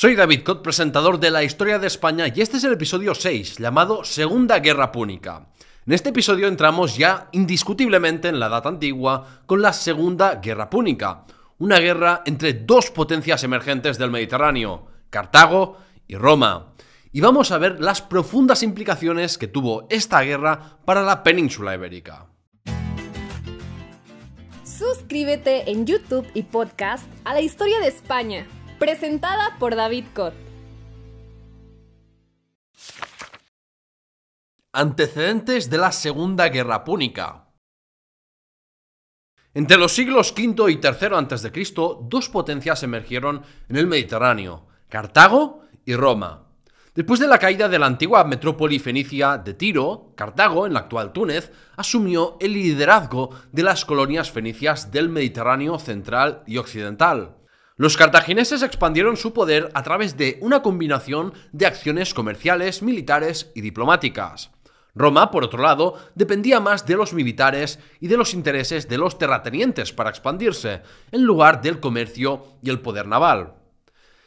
Soy David Cot, presentador de la historia de España y este es el episodio 6, llamado Segunda Guerra Púnica. En este episodio entramos ya indiscutiblemente en la Edad Antigua con la Segunda Guerra Púnica, una guerra entre dos potencias emergentes del Mediterráneo, Cartago y Roma. Y vamos a ver las profundas implicaciones que tuvo esta guerra para la península ibérica. Suscríbete en YouTube y podcast a la historia de España presentada por David Cot Antecedentes de la Segunda Guerra Púnica. Entre los siglos V y III a.C., dos potencias emergieron en el Mediterráneo, Cartago y Roma. Después de la caída de la antigua metrópoli fenicia de Tiro, Cartago, en la actual Túnez, asumió el liderazgo de las colonias fenicias del Mediterráneo central y occidental. Los cartagineses expandieron su poder a través de una combinación de acciones comerciales, militares y diplomáticas. Roma, por otro lado, dependía más de los militares y de los intereses de los terratenientes para expandirse, en lugar del comercio y el poder naval.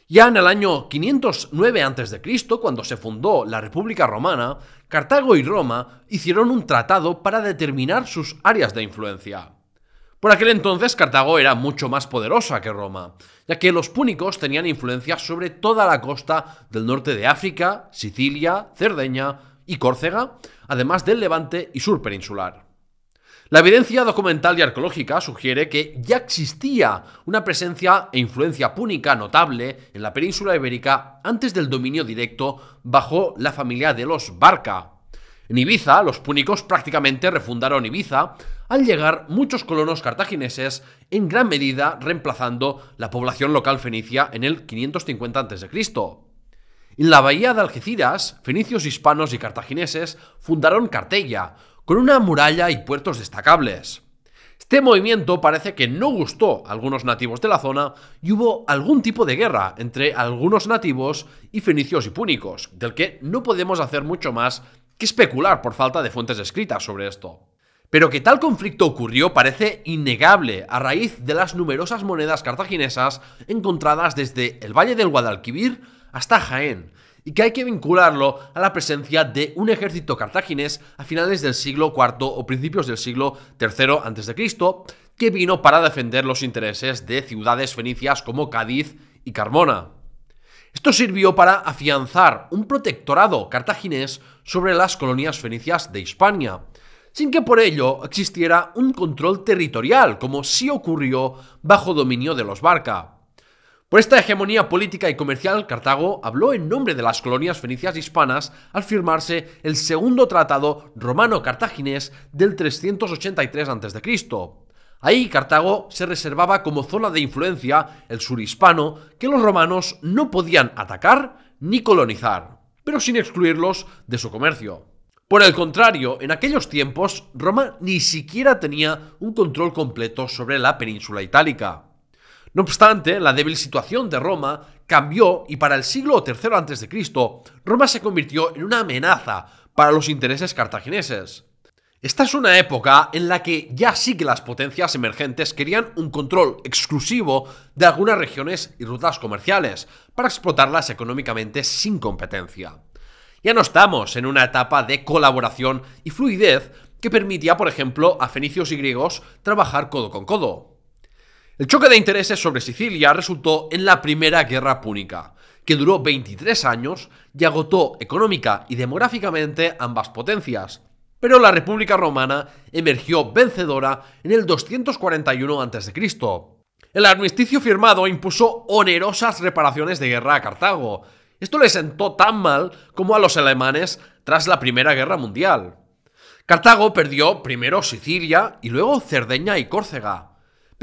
Ya en el año 509 a.C., cuando se fundó la República Romana, Cartago y Roma hicieron un tratado para determinar sus áreas de influencia. Por aquel entonces Cartago era mucho más poderosa que Roma, ya que los púnicos tenían influencia sobre toda la costa del norte de África, Sicilia, Cerdeña y Córcega, además del levante y sur peninsular. La evidencia documental y arqueológica sugiere que ya existía una presencia e influencia púnica notable en la península ibérica antes del dominio directo bajo la familia de los Barca, en Ibiza, los púnicos prácticamente refundaron Ibiza al llegar muchos colonos cartagineses, en gran medida reemplazando la población local fenicia en el 550 a.C. En la bahía de Algeciras, fenicios hispanos y cartagineses fundaron Cartella, con una muralla y puertos destacables. Este movimiento parece que no gustó a algunos nativos de la zona y hubo algún tipo de guerra entre algunos nativos y fenicios y púnicos, del que no podemos hacer mucho más especular por falta de fuentes escritas sobre esto. Pero que tal conflicto ocurrió parece innegable a raíz de las numerosas monedas cartaginesas encontradas desde el Valle del Guadalquivir hasta Jaén, y que hay que vincularlo a la presencia de un ejército cartaginés a finales del siglo IV o principios del siglo III a.C., que vino para defender los intereses de ciudades fenicias como Cádiz y Carmona. Esto sirvió para afianzar un protectorado cartaginés sobre las colonias fenicias de Hispania, sin que por ello existiera un control territorial, como sí ocurrió bajo dominio de los Barca. Por esta hegemonía política y comercial, Cartago habló en nombre de las colonias fenicias hispanas al firmarse el segundo tratado romano-cartaginés del 383 a.C. Ahí Cartago se reservaba como zona de influencia el sur hispano que los romanos no podían atacar ni colonizar, pero sin excluirlos de su comercio. Por el contrario, en aquellos tiempos Roma ni siquiera tenía un control completo sobre la península itálica. No obstante, la débil situación de Roma cambió y para el siglo III a.C. Roma se convirtió en una amenaza para los intereses cartagineses. Esta es una época en la que ya sí que las potencias emergentes querían un control exclusivo de algunas regiones y rutas comerciales para explotarlas económicamente sin competencia. Ya no estamos en una etapa de colaboración y fluidez que permitía, por ejemplo, a fenicios y griegos trabajar codo con codo. El choque de intereses sobre Sicilia resultó en la Primera Guerra Púnica, que duró 23 años y agotó económica y demográficamente ambas potencias pero la República Romana emergió vencedora en el 241 a.C. El armisticio firmado impuso onerosas reparaciones de guerra a Cartago. Esto le sentó tan mal como a los alemanes tras la Primera Guerra Mundial. Cartago perdió primero Sicilia y luego Cerdeña y Córcega.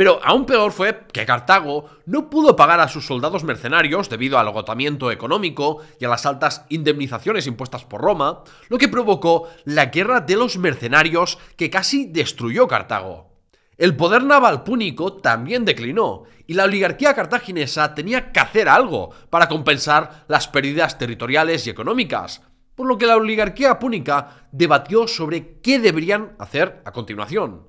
Pero aún peor fue que Cartago no pudo pagar a sus soldados mercenarios debido al agotamiento económico y a las altas indemnizaciones impuestas por Roma, lo que provocó la guerra de los mercenarios que casi destruyó Cartago. El poder naval púnico también declinó y la oligarquía cartaginesa tenía que hacer algo para compensar las pérdidas territoriales y económicas, por lo que la oligarquía púnica debatió sobre qué deberían hacer a continuación.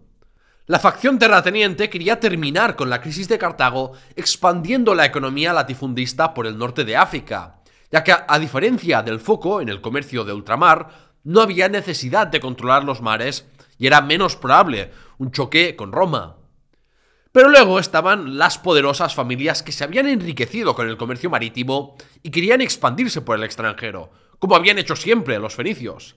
La facción terrateniente quería terminar con la crisis de Cartago expandiendo la economía latifundista por el norte de África, ya que a diferencia del foco en el comercio de ultramar, no había necesidad de controlar los mares y era menos probable un choque con Roma. Pero luego estaban las poderosas familias que se habían enriquecido con el comercio marítimo y querían expandirse por el extranjero, como habían hecho siempre los fenicios.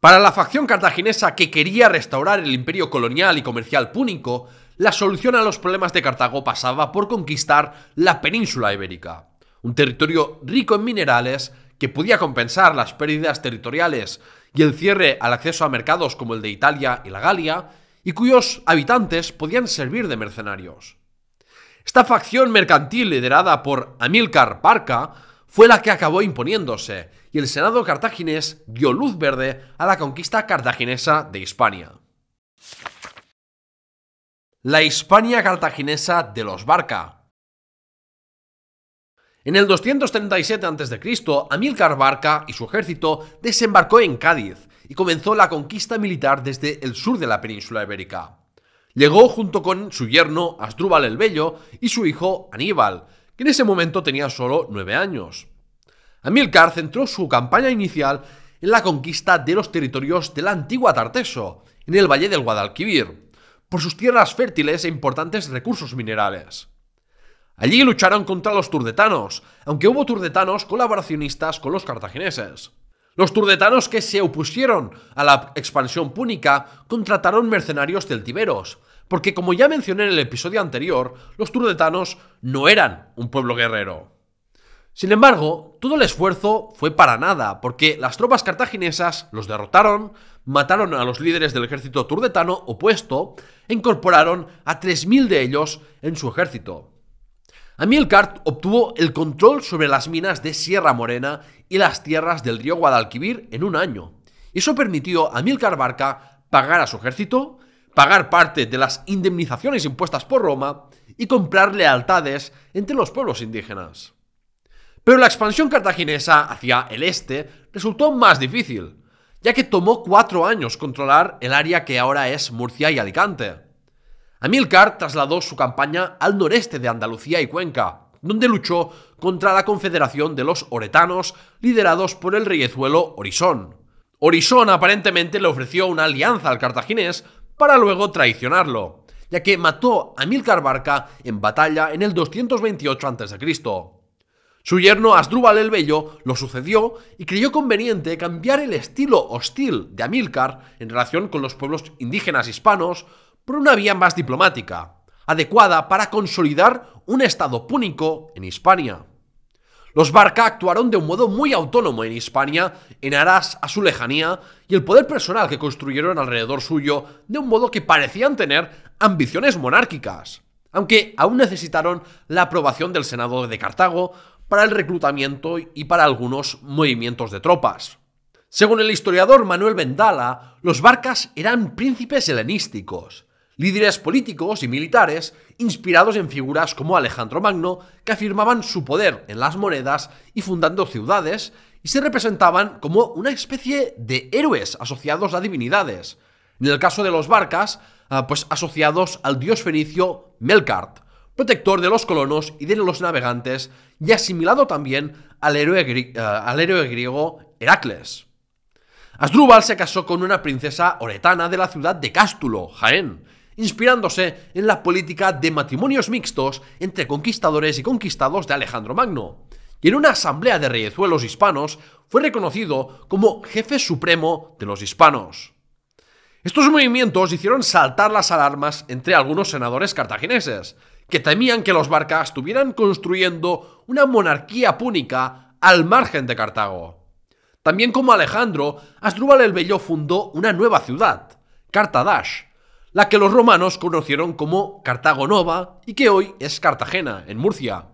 Para la facción cartaginesa que quería restaurar el imperio colonial y comercial púnico, la solución a los problemas de Cartago pasaba por conquistar la península ibérica, un territorio rico en minerales que podía compensar las pérdidas territoriales y el cierre al acceso a mercados como el de Italia y la Galia, y cuyos habitantes podían servir de mercenarios. Esta facción mercantil liderada por Amílcar Parca fue la que acabó imponiéndose, y el Senado cartaginés dio luz verde a la conquista cartaginesa de Hispania. La Hispania cartaginesa de los Barca. En el 237 a.C., Amílcar Barca y su ejército desembarcó en Cádiz y comenzó la conquista militar desde el sur de la península ibérica. Llegó junto con su yerno Asdrúbal el Bello y su hijo Aníbal, en ese momento tenía solo nueve años. Amílcar centró su campaña inicial en la conquista de los territorios de la antigua Tarteso, en el valle del Guadalquivir, por sus tierras fértiles e importantes recursos minerales. Allí lucharon contra los turdetanos, aunque hubo turdetanos colaboracionistas con los cartagineses. Los turdetanos que se opusieron a la expansión púnica contrataron mercenarios tiberos porque como ya mencioné en el episodio anterior, los turdetanos no eran un pueblo guerrero. Sin embargo, todo el esfuerzo fue para nada, porque las tropas cartaginesas los derrotaron, mataron a los líderes del ejército turdetano opuesto e incorporaron a 3.000 de ellos en su ejército. Amílcar obtuvo el control sobre las minas de Sierra Morena y las tierras del río Guadalquivir en un año. Eso permitió a Amilcar Barca pagar a su ejército pagar parte de las indemnizaciones impuestas por Roma y comprar lealtades entre los pueblos indígenas. Pero la expansión cartaginesa hacia el este resultó más difícil, ya que tomó cuatro años controlar el área que ahora es Murcia y Alicante. Amílcar trasladó su campaña al noreste de Andalucía y Cuenca, donde luchó contra la confederación de los oretanos liderados por el reyezuelo Orizón. Orizón aparentemente le ofreció una alianza al cartaginés para luego traicionarlo, ya que mató a Amílcar Barca en batalla en el 228 a.C. Su yerno Asdrúbal el Bello lo sucedió y creyó conveniente cambiar el estilo hostil de Amílcar en relación con los pueblos indígenas hispanos por una vía más diplomática, adecuada para consolidar un estado púnico en Hispania. Los Barca actuaron de un modo muy autónomo en Hispania, en aras a su lejanía y el poder personal que construyeron alrededor suyo, de un modo que parecían tener ambiciones monárquicas. Aunque aún necesitaron la aprobación del Senado de Cartago para el reclutamiento y para algunos movimientos de tropas. Según el historiador Manuel Vendala, los Barcas eran príncipes helenísticos, líderes políticos y militares inspirados en figuras como Alejandro Magno, que afirmaban su poder en las monedas y fundando ciudades, y se representaban como una especie de héroes asociados a divinidades. En el caso de los Barcas, ah, pues asociados al dios fenicio Melkart, protector de los colonos y de los navegantes, y asimilado también al héroe, ah, al héroe griego Heracles. Asdrúbal se casó con una princesa oretana de la ciudad de Cástulo, Jaén, inspirándose en la política de matrimonios mixtos entre conquistadores y conquistados de Alejandro Magno. Y en una asamblea de reyezuelos hispanos fue reconocido como jefe supremo de los hispanos. Estos movimientos hicieron saltar las alarmas entre algunos senadores cartagineses, que temían que los barcas estuvieran construyendo una monarquía púnica al margen de Cartago. También como Alejandro, Asdrúbal el Bello fundó una nueva ciudad, Cartadash, la que los romanos conocieron como Cartago Nova y que hoy es Cartagena, en Murcia.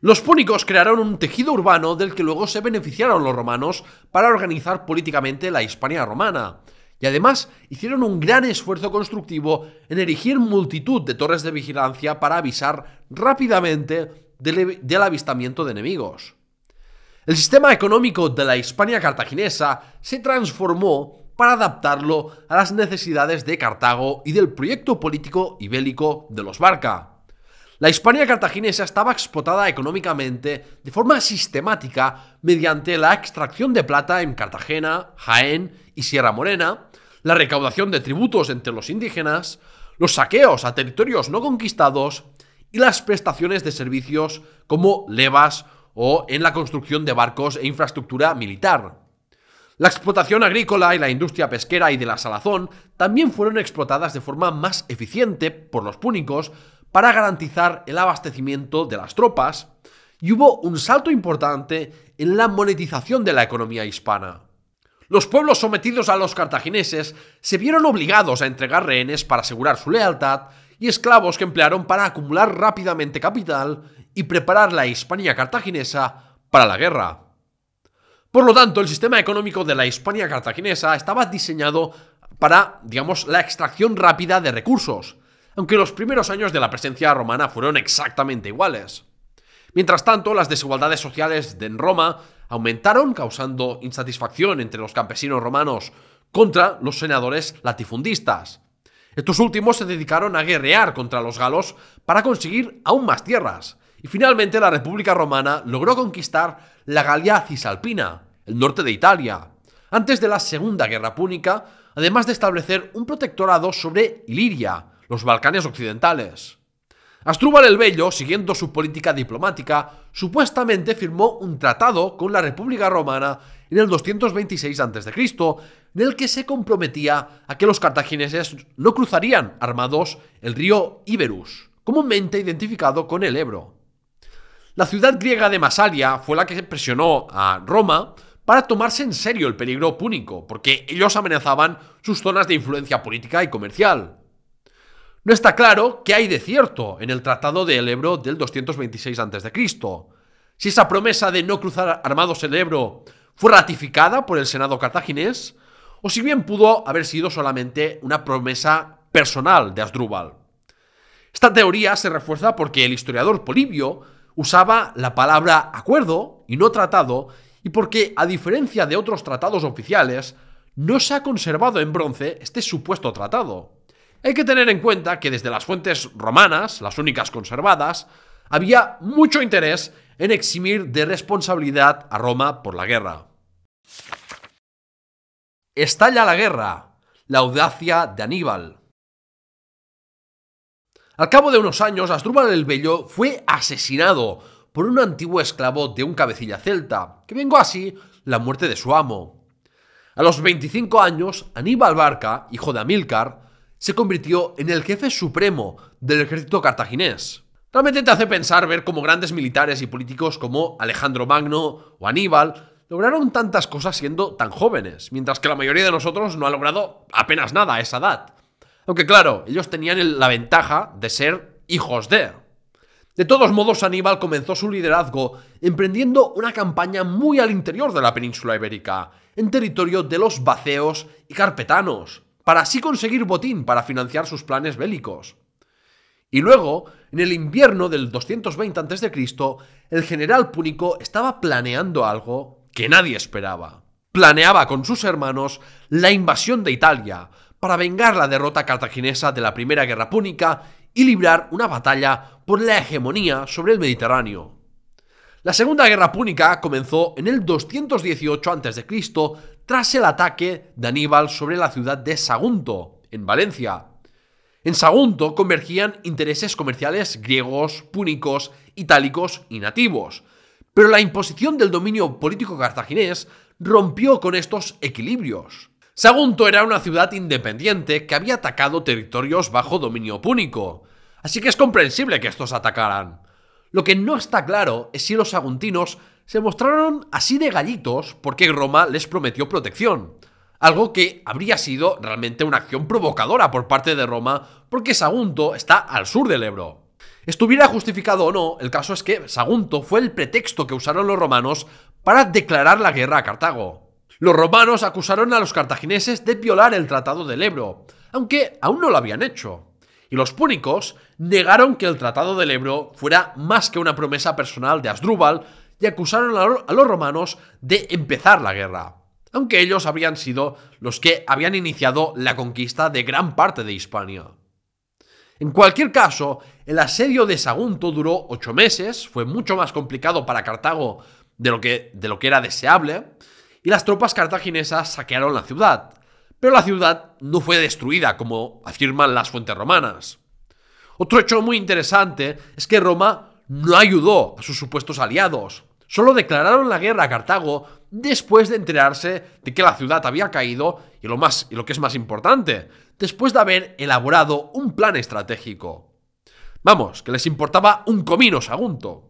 Los púnicos crearon un tejido urbano del que luego se beneficiaron los romanos para organizar políticamente la Hispania romana, y además hicieron un gran esfuerzo constructivo en erigir multitud de torres de vigilancia para avisar rápidamente del, del avistamiento de enemigos. El sistema económico de la Hispania cartaginesa se transformó para adaptarlo a las necesidades de Cartago y del proyecto político y bélico de los Barca. La Hispania cartaginesa estaba explotada económicamente de forma sistemática mediante la extracción de plata en Cartagena, Jaén y Sierra Morena, la recaudación de tributos entre los indígenas, los saqueos a territorios no conquistados y las prestaciones de servicios como levas o en la construcción de barcos e infraestructura militar. La explotación agrícola y la industria pesquera y de la salazón también fueron explotadas de forma más eficiente por los púnicos para garantizar el abastecimiento de las tropas, y hubo un salto importante en la monetización de la economía hispana. Los pueblos sometidos a los cartagineses se vieron obligados a entregar rehenes para asegurar su lealtad y esclavos que emplearon para acumular rápidamente capital y preparar la Hispania cartaginesa para la guerra. Por lo tanto, el sistema económico de la Hispania cartaginesa estaba diseñado para, digamos, la extracción rápida de recursos, aunque los primeros años de la presencia romana fueron exactamente iguales. Mientras tanto, las desigualdades sociales en Roma aumentaron, causando insatisfacción entre los campesinos romanos contra los senadores latifundistas. Estos últimos se dedicaron a guerrear contra los galos para conseguir aún más tierras, y finalmente la República Romana logró conquistar la Galia Cisalpina, el norte de Italia. Antes de la Segunda Guerra Púnica, además de establecer un protectorado sobre Iliria, los Balcanes Occidentales. Astrúbal el Bello, siguiendo su política diplomática, supuestamente firmó un tratado con la República Romana en el 226 a.C., en el que se comprometía a que los cartagineses no cruzarían armados el río Iberus, comúnmente identificado con el Ebro. La ciudad griega de Masalia fue la que presionó a Roma para tomarse en serio el peligro púnico, porque ellos amenazaban sus zonas de influencia política y comercial. No está claro qué hay de cierto en el Tratado del Ebro del 226 a.C. Si esa promesa de no cruzar armados el Ebro fue ratificada por el Senado cartaginés, o si bien pudo haber sido solamente una promesa personal de Asdrúbal. Esta teoría se refuerza porque el historiador Polibio usaba la palabra acuerdo y no tratado y porque, a diferencia de otros tratados oficiales, no se ha conservado en bronce este supuesto tratado. Hay que tener en cuenta que desde las fuentes romanas, las únicas conservadas, había mucho interés en eximir de responsabilidad a Roma por la guerra. Estalla la guerra, la audacia de Aníbal. Al cabo de unos años, Asdrúbal el Bello fue asesinado por un antiguo esclavo de un cabecilla celta, que vengó así la muerte de su amo. A los 25 años, Aníbal Barca, hijo de Amílcar, se convirtió en el jefe supremo del ejército cartaginés. Realmente te hace pensar ver cómo grandes militares y políticos como Alejandro Magno o Aníbal lograron tantas cosas siendo tan jóvenes, mientras que la mayoría de nosotros no ha logrado apenas nada a esa edad. Aunque claro, ellos tenían la ventaja de ser hijos de. De todos modos, Aníbal comenzó su liderazgo emprendiendo una campaña muy al interior de la península ibérica, en territorio de los baceos y carpetanos, para así conseguir botín para financiar sus planes bélicos. Y luego, en el invierno del 220 a.C., el general púnico estaba planeando algo que nadie esperaba. Planeaba con sus hermanos la invasión de Italia, para vengar la derrota cartaginesa de la Primera Guerra Púnica y librar una batalla por la hegemonía sobre el Mediterráneo. La Segunda Guerra Púnica comenzó en el 218 a.C. tras el ataque de Aníbal sobre la ciudad de Sagunto, en Valencia. En Sagunto convergían intereses comerciales griegos, púnicos, itálicos y nativos, pero la imposición del dominio político cartaginés rompió con estos equilibrios. Sagunto era una ciudad independiente que había atacado territorios bajo dominio púnico, Así que es comprensible que estos atacaran. Lo que no está claro es si los saguntinos se mostraron así de gallitos porque Roma les prometió protección. Algo que habría sido realmente una acción provocadora por parte de Roma porque Sagunto está al sur del Ebro. Estuviera justificado o no, el caso es que Sagunto fue el pretexto que usaron los romanos para declarar la guerra a Cartago. Los romanos acusaron a los cartagineses de violar el Tratado del Ebro, aunque aún no lo habían hecho y los púnicos negaron que el Tratado del Ebro fuera más que una promesa personal de Asdrúbal y acusaron a los romanos de empezar la guerra, aunque ellos habían sido los que habían iniciado la conquista de gran parte de Hispania. En cualquier caso, el asedio de Sagunto duró ocho meses, fue mucho más complicado para Cartago de lo que, de lo que era deseable, y las tropas cartaginesas saquearon la ciudad, pero la ciudad no fue destruida, como afirman las fuentes romanas. Otro hecho muy interesante es que Roma no ayudó a sus supuestos aliados. Solo declararon la guerra a Cartago después de enterarse de que la ciudad había caído y lo, más, y lo que es más importante, después de haber elaborado un plan estratégico. Vamos, que les importaba un comino sagunto.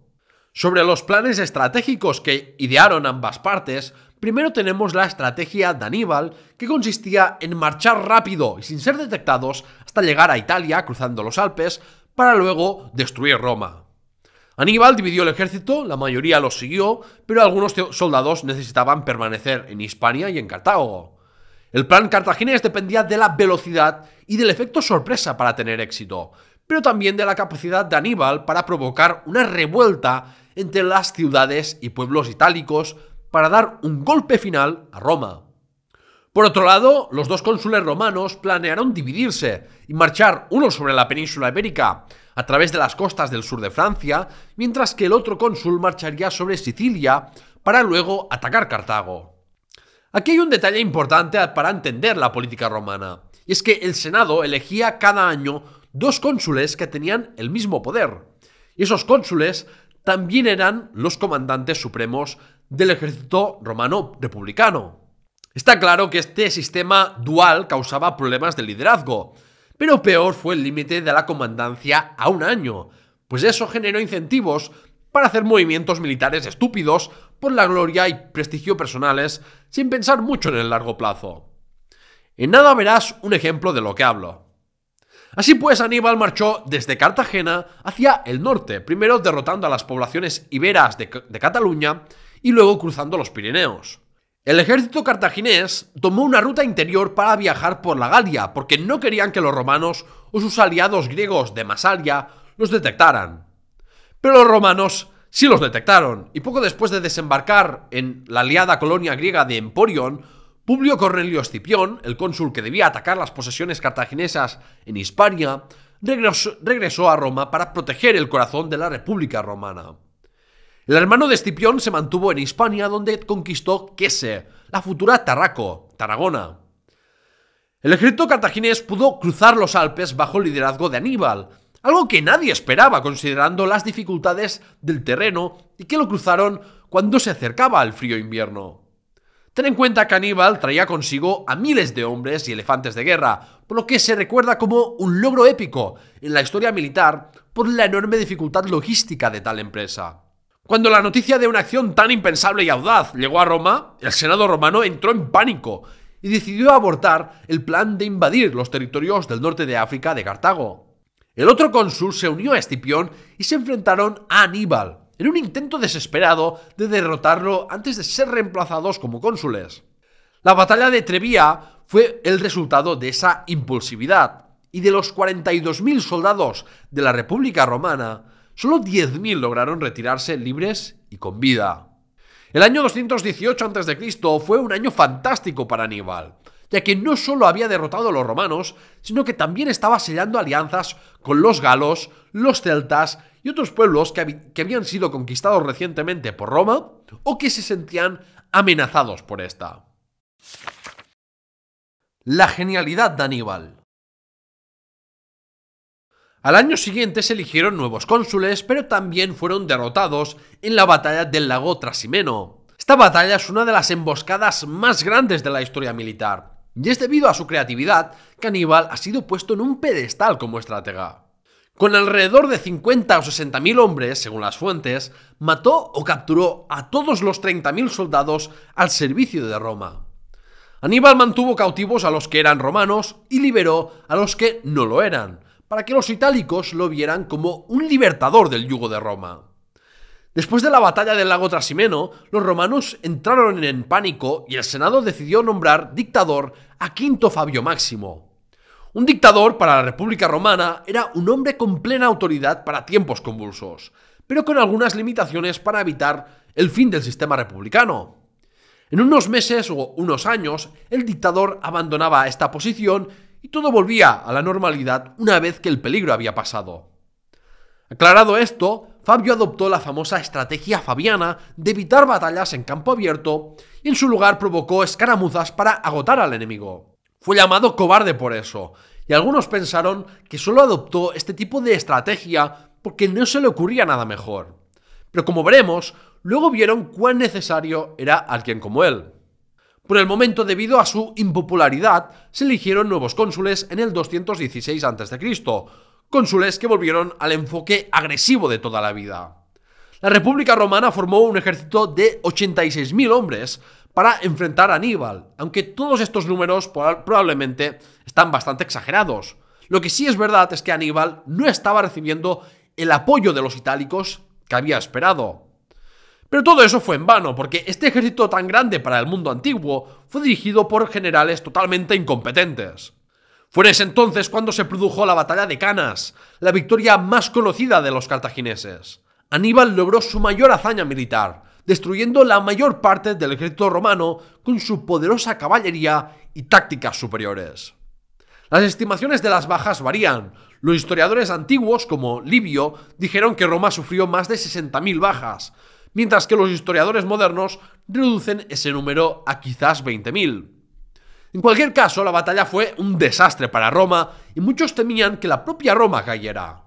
Sobre los planes estratégicos que idearon ambas partes, Primero tenemos la estrategia de Aníbal, que consistía en marchar rápido y sin ser detectados hasta llegar a Italia cruzando los Alpes, para luego destruir Roma. Aníbal dividió el ejército, la mayoría lo siguió, pero algunos soldados necesitaban permanecer en Hispania y en Cartago. El plan cartaginés dependía de la velocidad y del efecto sorpresa para tener éxito, pero también de la capacidad de Aníbal para provocar una revuelta entre las ciudades y pueblos itálicos para dar un golpe final a Roma. Por otro lado, los dos cónsules romanos planearon dividirse y marchar uno sobre la península ibérica, a través de las costas del sur de Francia, mientras que el otro cónsul marcharía sobre Sicilia para luego atacar Cartago. Aquí hay un detalle importante para entender la política romana, y es que el Senado elegía cada año dos cónsules que tenían el mismo poder. Y esos cónsules también eran los comandantes supremos del ejército romano republicano. Está claro que este sistema dual causaba problemas de liderazgo, pero peor fue el límite de la comandancia a un año, pues eso generó incentivos para hacer movimientos militares estúpidos por la gloria y prestigio personales sin pensar mucho en el largo plazo. En nada verás un ejemplo de lo que hablo. Así pues, Aníbal marchó desde Cartagena hacia el norte, primero derrotando a las poblaciones iberas de, Cataluña y luego cruzando los Pirineos. El ejército cartaginés tomó una ruta interior para viajar por la Galia, porque no querían que los romanos o sus aliados griegos de Masalia los detectaran. Pero los romanos sí los detectaron, y poco después de desembarcar en la aliada colonia griega de Emporion, Publio Cornelio Escipión, el cónsul que debía atacar las posesiones cartaginesas en Hispania, regresó, regresó a Roma para proteger el corazón de la República Romana. El hermano de Escipión se mantuvo en Hispania, donde conquistó Quese, la futura Tarraco, Tarragona. El ejército cartaginés pudo cruzar los Alpes bajo el liderazgo de Aníbal, algo que nadie esperaba considerando las dificultades del terreno y que lo cruzaron cuando se acercaba al frío invierno. Ten en cuenta que Aníbal traía consigo a miles de hombres y elefantes de guerra, por lo que se recuerda como un logro épico en la historia militar por la enorme dificultad logística de tal empresa. Cuando la noticia de una acción tan impensable y audaz llegó a Roma, el Senado romano entró en pánico y decidió abortar el plan de invadir los territorios del norte de África de Cartago. El otro cónsul se unió a Escipión y se enfrentaron a Aníbal, en un intento desesperado de derrotarlo antes de ser reemplazados como cónsules. La batalla de Trevía fue el resultado de esa impulsividad, y de los 42.000 soldados de la República Romana, Solo 10.000 lograron retirarse libres y con vida. El año 218 a.C. fue un año fantástico para Aníbal, ya que no solo había derrotado a los romanos, sino que también estaba sellando alianzas con los galos, los celtas y otros pueblos que, que habían sido conquistados recientemente por Roma o que se sentían amenazados por esta. La genialidad de Aníbal. Al año siguiente se eligieron nuevos cónsules, pero también fueron derrotados en la batalla del lago Trasimeno. Esta batalla es una de las emboscadas más grandes de la historia militar, y es debido a su creatividad que Aníbal ha sido puesto en un pedestal como estratega. Con alrededor de 50 o 60 mil hombres, según las fuentes, mató o capturó a todos los 30.000 soldados al servicio de Roma. Aníbal mantuvo cautivos a los que eran romanos y liberó a los que no lo eran, para que los itálicos lo vieran como un libertador del yugo de Roma. Después de la batalla del lago Trasimeno, los romanos entraron en pánico y el Senado decidió nombrar dictador a Quinto Fabio Máximo. Un dictador para la República Romana era un hombre con plena autoridad para tiempos convulsos, pero con algunas limitaciones para evitar el fin del sistema republicano. En unos meses o unos años, el dictador abandonaba esta posición y todo volvía a la normalidad una vez que el peligro había pasado. Aclarado esto, Fabio adoptó la famosa estrategia fabiana de evitar batallas en campo abierto y en su lugar provocó escaramuzas para agotar al enemigo. Fue llamado cobarde por eso, y algunos pensaron que solo adoptó este tipo de estrategia porque no se le ocurría nada mejor. Pero como veremos, luego vieron cuán necesario era alguien como él. Por el momento, debido a su impopularidad, se eligieron nuevos cónsules en el 216 a.C., cónsules que volvieron al enfoque agresivo de toda la vida. La República Romana formó un ejército de 86.000 hombres para enfrentar a Aníbal, aunque todos estos números probablemente están bastante exagerados. Lo que sí es verdad es que Aníbal no estaba recibiendo el apoyo de los itálicos que había esperado. Pero todo eso fue en vano, porque este ejército tan grande para el mundo antiguo fue dirigido por generales totalmente incompetentes. Fue en ese entonces cuando se produjo la batalla de Canas, la victoria más conocida de los cartagineses. Aníbal logró su mayor hazaña militar, destruyendo la mayor parte del ejército romano con su poderosa caballería y tácticas superiores. Las estimaciones de las bajas varían. Los historiadores antiguos, como Livio, dijeron que Roma sufrió más de 60.000 bajas, mientras que los historiadores modernos reducen ese número a quizás 20.000. En cualquier caso, la batalla fue un desastre para Roma y muchos temían que la propia Roma cayera.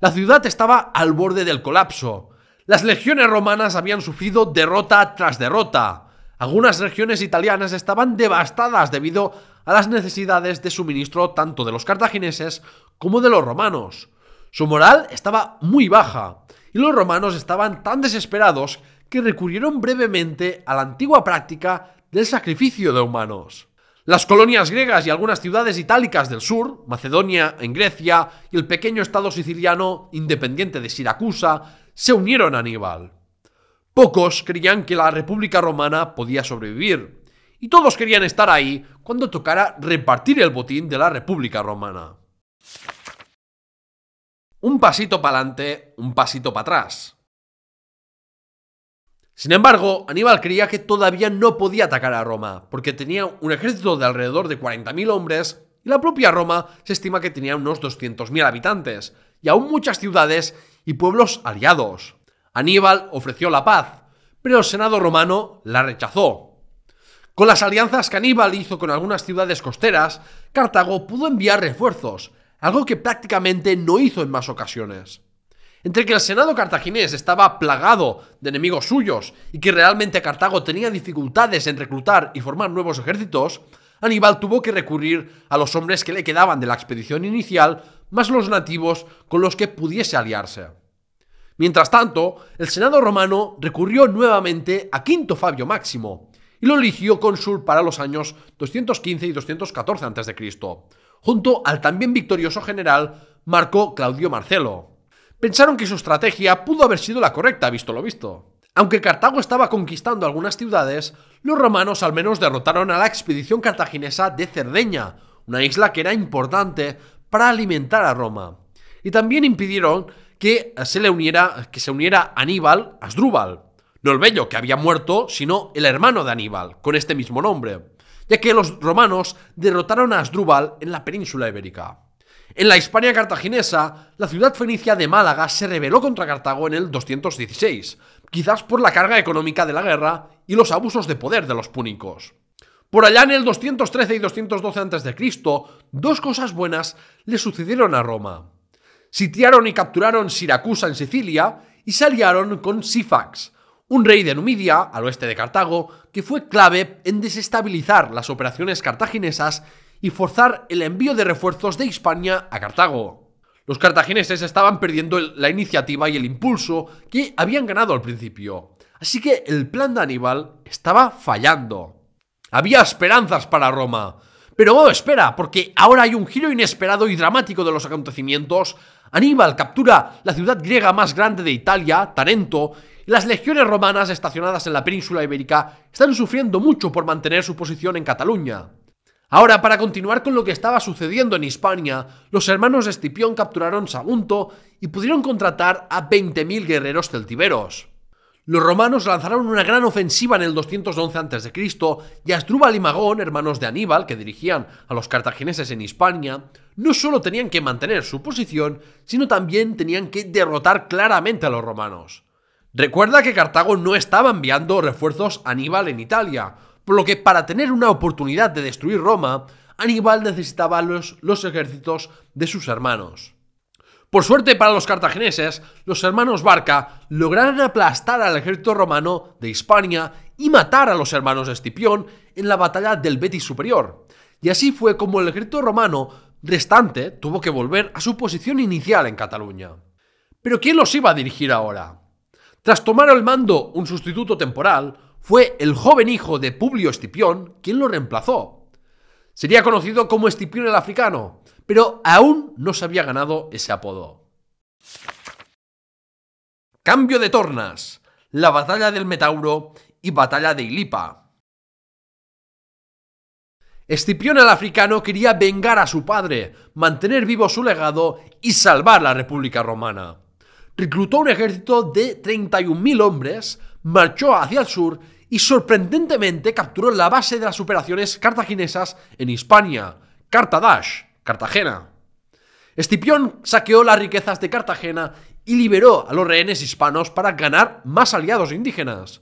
La ciudad estaba al borde del colapso. Las legiones romanas habían sufrido derrota tras derrota. Algunas regiones italianas estaban devastadas debido a las necesidades de suministro tanto de los cartagineses como de los romanos. Su moral estaba muy baja y los romanos estaban tan desesperados que recurrieron brevemente a la antigua práctica del sacrificio de humanos. Las colonias griegas y algunas ciudades itálicas del sur, Macedonia en Grecia y el pequeño estado siciliano independiente de Siracusa, se unieron a Aníbal. Pocos creían que la República Romana podía sobrevivir, y todos querían estar ahí cuando tocara repartir el botín de la República Romana. Un pasito para adelante, un pasito para atrás. Sin embargo, Aníbal creía que todavía no podía atacar a Roma, porque tenía un ejército de alrededor de 40.000 hombres y la propia Roma se estima que tenía unos 200.000 habitantes, y aún muchas ciudades y pueblos aliados. Aníbal ofreció la paz, pero el Senado romano la rechazó. Con las alianzas que Aníbal hizo con algunas ciudades costeras, Cartago pudo enviar refuerzos, algo que prácticamente no hizo en más ocasiones. Entre que el Senado cartaginés estaba plagado de enemigos suyos y que realmente Cartago tenía dificultades en reclutar y formar nuevos ejércitos, Aníbal tuvo que recurrir a los hombres que le quedaban de la expedición inicial, más los nativos con los que pudiese aliarse. Mientras tanto, el Senado romano recurrió nuevamente a Quinto Fabio Máximo y lo eligió cónsul para los años 215 y 214 a.C., junto al también victorioso general Marco Claudio Marcelo. Pensaron que su estrategia pudo haber sido la correcta, visto lo visto. Aunque Cartago estaba conquistando algunas ciudades, los romanos al menos derrotaron a la expedición cartaginesa de Cerdeña, una isla que era importante para alimentar a Roma. Y también impidieron que se uniera, que se uniera Aníbal a Asdrúbal. No el bello que había muerto, sino el hermano de Aníbal, con este mismo nombre ya que los romanos derrotaron a Asdrúbal en la península ibérica. En la Hispania cartaginesa, la ciudad fenicia de Málaga se rebeló contra Cartago en el 216, quizás por la carga económica de la guerra y los abusos de poder de los púnicos. Por allá en el 213 y 212 a.C., dos cosas buenas le sucedieron a Roma. Sitiaron y capturaron Siracusa en Sicilia y se aliaron con Sifax, un rey de Numidia, al oeste de Cartago, que fue clave en desestabilizar las operaciones cartaginesas y forzar el envío de refuerzos de Hispania a Cartago. Los cartagineses estaban perdiendo la iniciativa y el impulso que habían ganado al principio, así que el plan de Aníbal estaba fallando. Había esperanzas para Roma, pero oh, espera, porque ahora hay un giro inesperado y dramático de los acontecimientos. Aníbal captura la ciudad griega más grande de Italia, Tarento, las legiones romanas estacionadas en la península ibérica están sufriendo mucho por mantener su posición en Cataluña. Ahora, para continuar con lo que estaba sucediendo en Hispania, los hermanos de Escipión capturaron Sagunto y pudieron contratar a 20.000 guerreros celtiberos. Los romanos lanzaron una gran ofensiva en el 211 a.C. y Asdrúbal y Magón, hermanos de Aníbal, que dirigían a los cartagineses en Hispania, no solo tenían que mantener su posición, sino también tenían que derrotar claramente a los romanos. Recuerda que Cartago no estaba enviando refuerzos a Aníbal en Italia, por lo que para tener una oportunidad de destruir Roma, Aníbal necesitaba los, ejércitos de sus hermanos. Por suerte para los cartagineses, los hermanos Barca lograron aplastar al ejército romano de Hispania y matar a los hermanos de Escipión en la batalla del Betis Superior. Y así fue como el ejército romano restante tuvo que volver a su posición inicial en Cataluña. Pero ¿quién los iba a dirigir ahora? Tras tomar el mando un sustituto temporal, fue el joven hijo de Publio Escipión quien lo reemplazó. Sería conocido como Escipión el Africano, pero aún no se había ganado ese apodo. Cambio de tornas, la batalla del Metauro y batalla de Ilipa. Escipión el Africano quería vengar a su padre, mantener vivo su legado y salvar la República Romana reclutó un ejército de 31.000 hombres, marchó hacia el sur y sorprendentemente capturó la base de las operaciones cartaginesas en Hispania, Cartadash, Cartagena. Estipión saqueó las riquezas de Cartagena y liberó a los rehenes hispanos para ganar más aliados indígenas.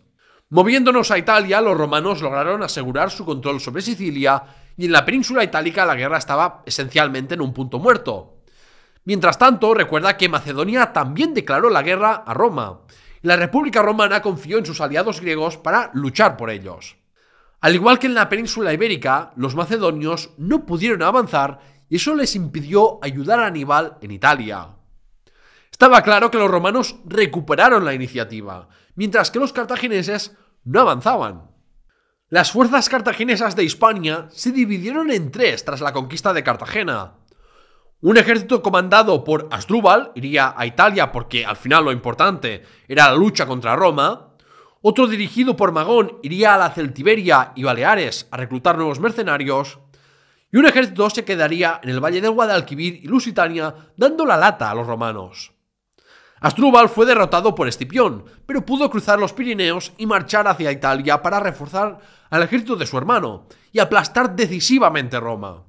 Moviéndonos a Italia, los romanos lograron asegurar su control sobre Sicilia y en la península itálica la guerra estaba esencialmente en un punto muerto. Mientras tanto, recuerda que Macedonia también declaró la guerra a Roma, y la República Romana confió en sus aliados griegos para luchar por ellos. Al igual que en la península ibérica, los macedonios no pudieron avanzar y eso les impidió ayudar a Aníbal en Italia. Estaba claro que los romanos recuperaron la iniciativa, mientras que los cartagineses no avanzaban. Las fuerzas cartaginesas de Hispania se dividieron en tres tras la conquista de Cartagena, un ejército comandado por Asdrúbal iría a Italia porque al final lo importante era la lucha contra Roma. Otro dirigido por Magón iría a la Celtiberia y Baleares a reclutar nuevos mercenarios. Y un ejército se quedaría en el valle del Guadalquivir y Lusitania dando la lata a los romanos. Asdrúbal fue derrotado por Escipión, pero pudo cruzar los Pirineos y marchar hacia Italia para reforzar al ejército de su hermano y aplastar decisivamente Roma.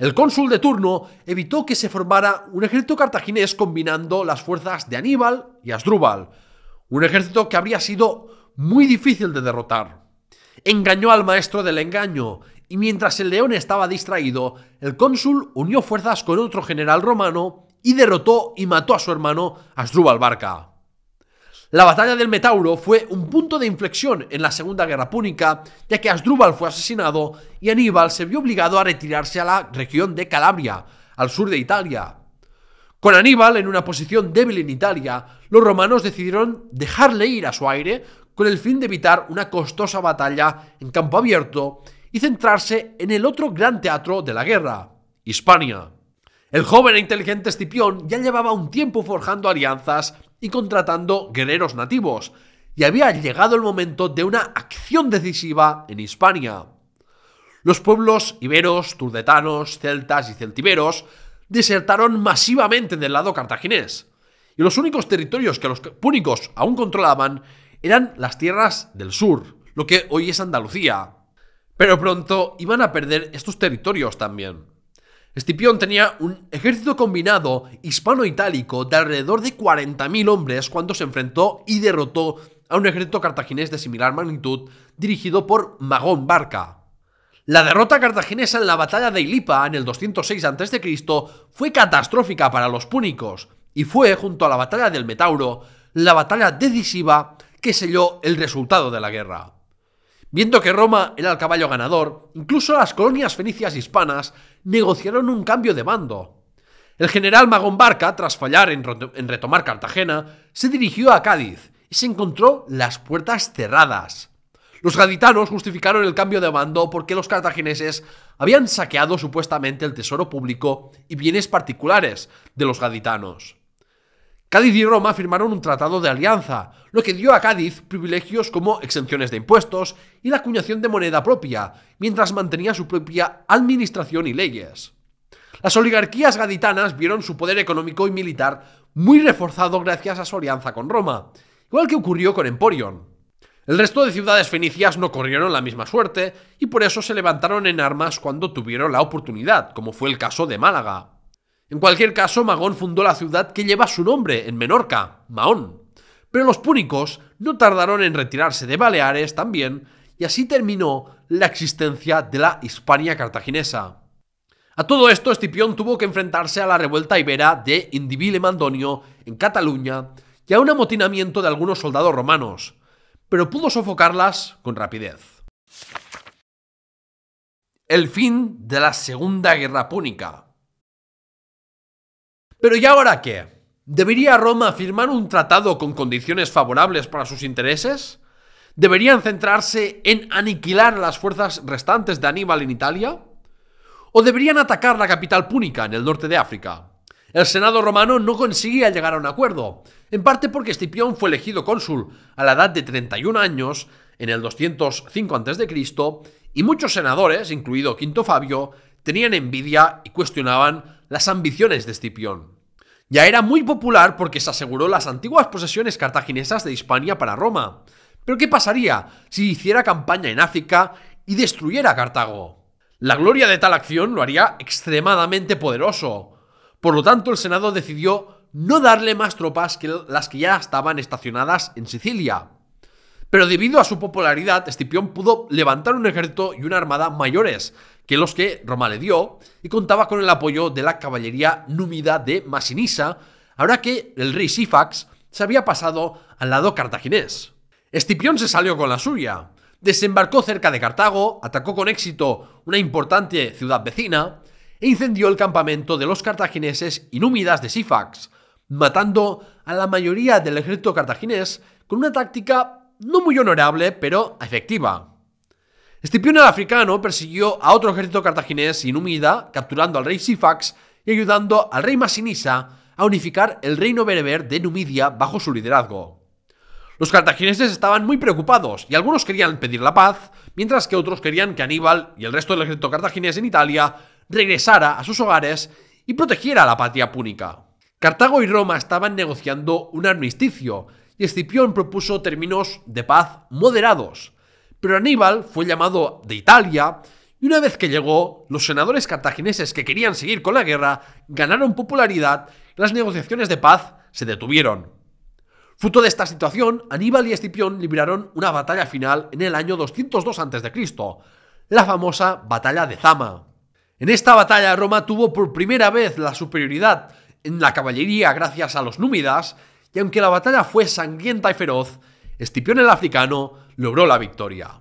El cónsul de turno evitó que se formara un ejército cartaginés combinando las fuerzas de Aníbal y Asdrúbal, un ejército que habría sido muy difícil de derrotar. Engañó al maestro del engaño, y mientras el león estaba distraído, el cónsul unió fuerzas con otro general romano y derrotó y mató a su hermano Asdrúbal Barca. La batalla del Metauro fue un punto de inflexión en la Segunda Guerra Púnica, ya que Asdrúbal fue asesinado y Aníbal se vio obligado a retirarse a la región de Calabria, al sur de Italia. Con Aníbal en una posición débil en Italia, los romanos decidieron dejarle ir a su aire con el fin de evitar una costosa batalla en campo abierto y centrarse en el otro gran teatro de la guerra, Hispania. El joven e inteligente Escipión ya llevaba un tiempo forjando alianzas y contratando guerreros nativos, y había llegado el momento de una acción decisiva en Hispania. Los pueblos iberos, turdetanos, celtas y celtiberos desertaron masivamente del lado cartaginés, y los únicos territorios que los púnicos aún controlaban eran las tierras del sur, lo que hoy es Andalucía. Pero pronto iban a perder estos territorios también. Estipión tenía un ejército combinado hispano-itálico de alrededor de 40.000 hombres cuando se enfrentó y derrotó a un ejército cartaginés de similar magnitud dirigido por Magón Barca. La derrota cartaginesa en la batalla de Ilipa en el 206 a.C. fue catastrófica para los púnicos y fue, junto a la batalla del Metauro, la batalla decisiva que selló el resultado de la guerra. Viendo que Roma era el caballo ganador, incluso las colonias fenicias hispanas negociaron un cambio de mando. El general Magón Barca, tras fallar en retomar Cartagena, se dirigió a Cádiz y se encontró las puertas cerradas. Los gaditanos justificaron el cambio de mando porque los cartagineses habían saqueado supuestamente el tesoro público y bienes particulares de los gaditanos. Cádiz y Roma firmaron un tratado de alianza, lo que dio a Cádiz privilegios como exenciones de impuestos y la acuñación de moneda propia, mientras mantenía su propia administración y leyes. Las oligarquías gaditanas vieron su poder económico y militar muy reforzado gracias a su alianza con Roma, igual que ocurrió con Emporion. El resto de ciudades fenicias no corrieron la misma suerte y por eso se levantaron en armas cuando tuvieron la oportunidad, como fue el caso de Málaga. En cualquier caso, Magón fundó la ciudad que lleva su nombre en Menorca, Mahón. Pero los púnicos no tardaron en retirarse de Baleares también, y así terminó la existencia de la Hispania cartaginesa. A todo esto, Escipión tuvo que enfrentarse a la revuelta ibera de Indivile Mandonio en Cataluña y a un amotinamiento de algunos soldados romanos, pero pudo sofocarlas con rapidez. El fin de la Segunda Guerra Púnica. Pero ¿y ahora qué? ¿Debería Roma firmar un tratado con condiciones favorables para sus intereses? ¿Deberían centrarse en aniquilar las fuerzas restantes de Aníbal en Italia? ¿O deberían atacar la capital púnica en el norte de África? El Senado romano no conseguía llegar a un acuerdo, en parte porque Escipión fue elegido cónsul a la edad de 31 años en el 205 a.C. y muchos senadores, incluido Quinto Fabio, tenían envidia y cuestionaban las ambiciones de Escipión. Ya era muy popular porque se aseguró las antiguas posesiones cartaginesas de Hispania para Roma. Pero ¿qué pasaría si hiciera campaña en África y destruyera Cartago? La gloria de tal acción lo haría extremadamente poderoso. Por lo tanto, el Senado decidió no darle más tropas que las que ya estaban estacionadas en Sicilia. Pero debido a su popularidad, Escipión pudo levantar un ejército y una armada mayores que los que Roma le dio y contaba con el apoyo de la caballería númida de Masinisa, ahora que el rey Sifax se había pasado al lado cartaginés. Estipión se salió con la suya, desembarcó cerca de Cartago, atacó con éxito una importante ciudad vecina e incendió el campamento de los cartagineses y númidas de Sifax, matando a la mayoría del ejército cartaginés con una táctica no muy honorable pero efectiva. Escipión el africano persiguió a otro ejército cartaginés y Numida, capturando al rey Sifax y ayudando al rey Masinisa a unificar el reino bereber de Numidia bajo su liderazgo. Los cartagineses estaban muy preocupados y algunos querían pedir la paz, mientras que otros querían que Aníbal y el resto del ejército cartaginés en Italia regresara a sus hogares y protegiera la patria púnica. Cartago y Roma estaban negociando un armisticio y Escipión propuso términos de paz moderados, pero Aníbal fue llamado de Italia y una vez que llegó, los senadores cartagineses que querían seguir con la guerra ganaron popularidad y las negociaciones de paz se detuvieron. Fruto de esta situación, Aníbal y Escipión libraron una batalla final en el año 202 a.C., la famosa Batalla de Zama. En esta batalla Roma tuvo por primera vez la superioridad en la caballería gracias a los númidas, y aunque la batalla fue sangrienta y feroz, Escipión el Africano logró la victoria.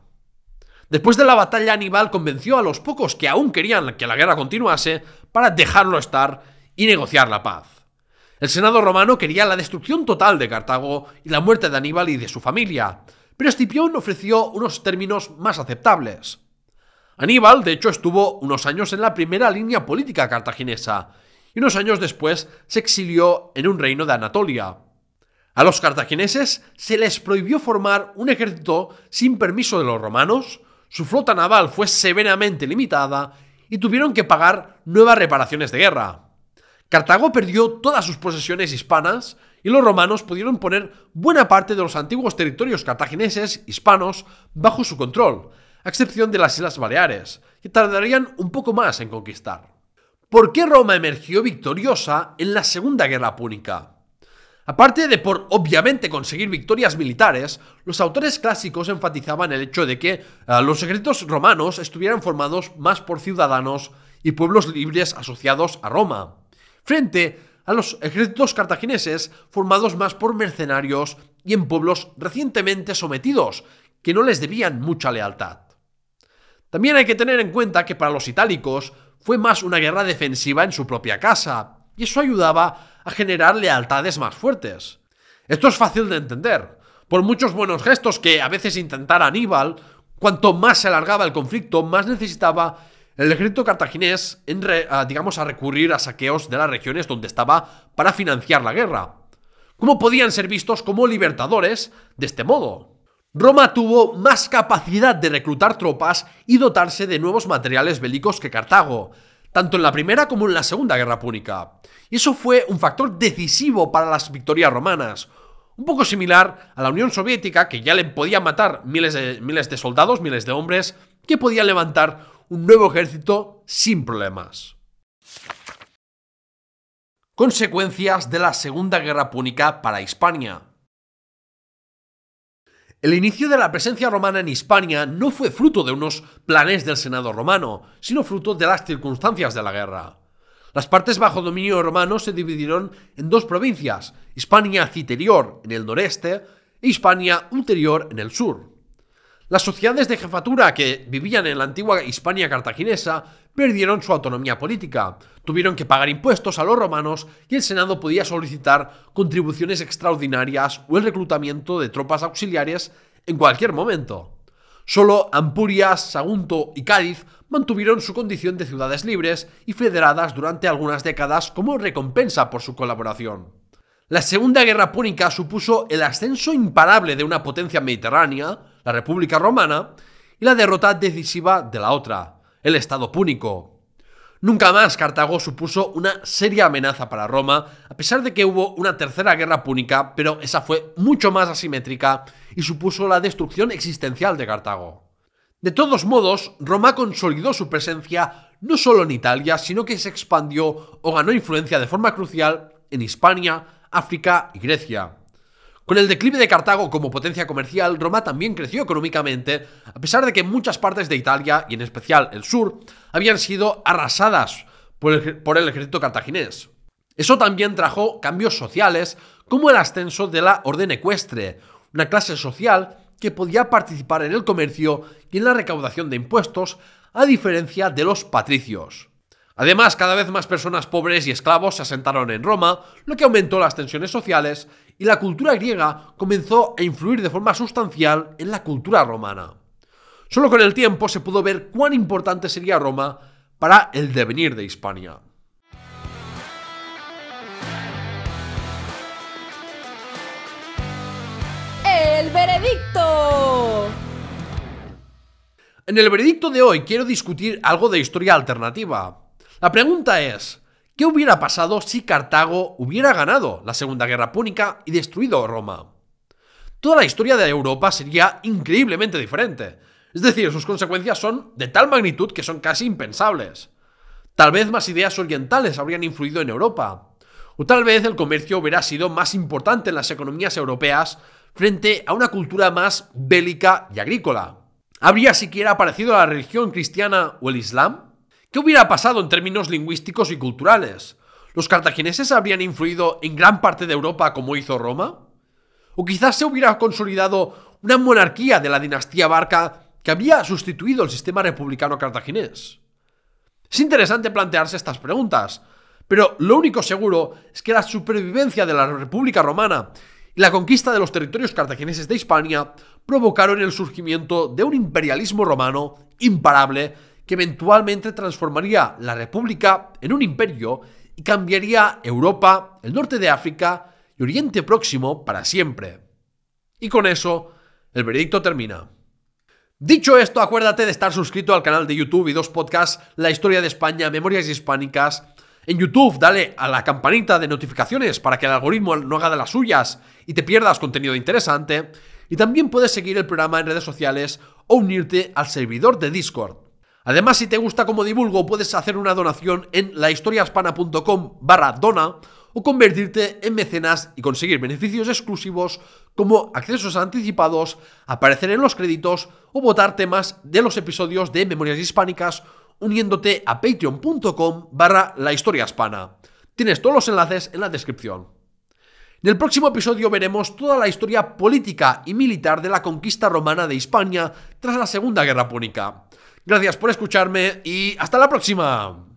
Después de la batalla, Aníbal convenció a los pocos que aún querían que la guerra continuase para dejarlo estar y negociar la paz. El Senado romano quería la destrucción total de Cartago y la muerte de Aníbal y de su familia, pero Escipión ofreció unos términos más aceptables. Aníbal, de hecho, estuvo unos años en la primera línea política cartaginesa y unos años después se exilió en un reino de Anatolia, a los cartagineses se les prohibió formar un ejército sin permiso de los romanos, su flota naval fue severamente limitada y tuvieron que pagar nuevas reparaciones de guerra. Cartago perdió todas sus posesiones hispanas y los romanos pudieron poner buena parte de los antiguos territorios cartagineses hispanos bajo su control, a excepción de las Islas Baleares, que tardarían un poco más en conquistar. ¿Por qué Roma emergió victoriosa en la Segunda Guerra Púnica? Aparte de por obviamente conseguir victorias militares, los autores clásicos enfatizaban el hecho de que eh, los ejércitos romanos estuvieran formados más por ciudadanos y pueblos libres asociados a Roma, frente a los ejércitos cartagineses formados más por mercenarios y en pueblos recientemente sometidos, que no les debían mucha lealtad. También hay que tener en cuenta que para los itálicos fue más una guerra defensiva en su propia casa, y eso ayudaba generar lealtades más fuertes. Esto es fácil de entender. Por muchos buenos gestos que a veces intentara Aníbal, cuanto más se alargaba el conflicto, más necesitaba el ejército cartaginés, digamos, a recurrir a saqueos de las regiones donde estaba para financiar la guerra. ¿Cómo podían ser vistos como libertadores de este modo? Roma tuvo más capacidad de reclutar tropas y dotarse de nuevos materiales bélicos que Cartago, tanto en la primera como en la segunda guerra púnica. Y eso fue un factor decisivo para las victorias romanas, un poco similar a la Unión Soviética, que ya le podía matar miles de, miles de soldados, miles de hombres, que podía levantar un nuevo ejército sin problemas. Consecuencias de la Segunda Guerra Púnica para Hispania. El inicio de la presencia romana en Hispania no fue fruto de unos planes del Senado romano, sino fruto de las circunstancias de la guerra. Las partes bajo dominio romano se dividieron en dos provincias, Hispania Citerior en el noreste e Hispania Ulterior en el sur. Las sociedades de jefatura que vivían en la antigua Hispania cartaginesa perdieron su autonomía política, tuvieron que pagar impuestos a los romanos y el Senado podía solicitar contribuciones extraordinarias o el reclutamiento de tropas auxiliares en cualquier momento. Solo Ampurias, Sagunto y Cádiz mantuvieron su condición de ciudades libres y federadas durante algunas décadas como recompensa por su colaboración. La Segunda Guerra Púnica supuso el ascenso imparable de una potencia mediterránea, la República Romana, y la derrota decisiva de la otra, el Estado Púnico. Nunca más Cartago supuso una seria amenaza para Roma, a pesar de que hubo una tercera guerra púnica, pero esa fue mucho más asimétrica y supuso la destrucción existencial de Cartago. De todos modos, Roma consolidó su presencia no solo en Italia, sino que se expandió o ganó influencia de forma crucial en Hispania, África y Grecia. Con el declive de Cartago como potencia comercial, Roma también creció económicamente, a pesar de que muchas partes de Italia, y en especial el sur, habían sido arrasadas por el, ejército cartaginés. Eso también trajo cambios sociales, como el ascenso de la orden ecuestre, una clase social que podía participar en el comercio y en la recaudación de impuestos, a diferencia de los patricios. Además, cada vez más personas pobres y esclavos se asentaron en Roma, lo que aumentó las tensiones sociales y la cultura griega comenzó a influir de forma sustancial en la cultura romana. Solo con el tiempo se pudo ver cuán importante sería Roma para el devenir de Hispania. El veredicto. En el veredicto de hoy quiero discutir algo de historia alternativa. La pregunta es, ¿qué hubiera pasado si Cartago hubiera ganado la Segunda Guerra Púnica y destruido Roma? Toda la historia de Europa sería increíblemente diferente. Es decir, sus consecuencias son de tal magnitud que son casi impensables. Tal vez más ideas orientales habrían influido en Europa. O tal vez el comercio hubiera sido más importante en las economías europeas frente a una cultura más bélica y agrícola. ¿Habría siquiera aparecido la religión cristiana o el Islam? ¿Qué hubiera pasado en términos lingüísticos y culturales? ¿Los cartagineses habrían influido en gran parte de Europa como hizo Roma? ¿O quizás se hubiera consolidado una monarquía de la dinastía Barca que había sustituido el sistema republicano cartaginés? Es interesante plantearse estas preguntas, pero lo único seguro es que la supervivencia de la República Romana y la conquista de los territorios cartagineses de Hispania provocaron el surgimiento de un imperialismo romano imparable que eventualmente transformaría la República en un imperio y cambiaría Europa, el norte de África y Oriente Próximo para siempre. Y con eso, el veredicto termina. Dicho esto, acuérdate de estar suscrito al canal de YouTube y dos podcasts, La historia de España, Memorias Hispánicas. En YouTube, dale a la campanita de notificaciones para que el algoritmo no haga de las suyas y te pierdas contenido interesante. Y también puedes seguir el programa en redes sociales o unirte al servidor de Discord. Además, si te gusta cómo divulgo, puedes hacer una donación en lahistoriahispana.com barra dona o convertirte en mecenas y conseguir beneficios exclusivos como accesos anticipados, aparecer en los créditos o votar temas de los episodios de Memorias Hispánicas uniéndote a patreon.com barra la historia hispana. Tienes todos los enlaces en la descripción. En el próximo episodio veremos toda la historia política y militar de la conquista romana de Hispania tras la Segunda Guerra Púnica. Gracias por escucharme y hasta la próxima.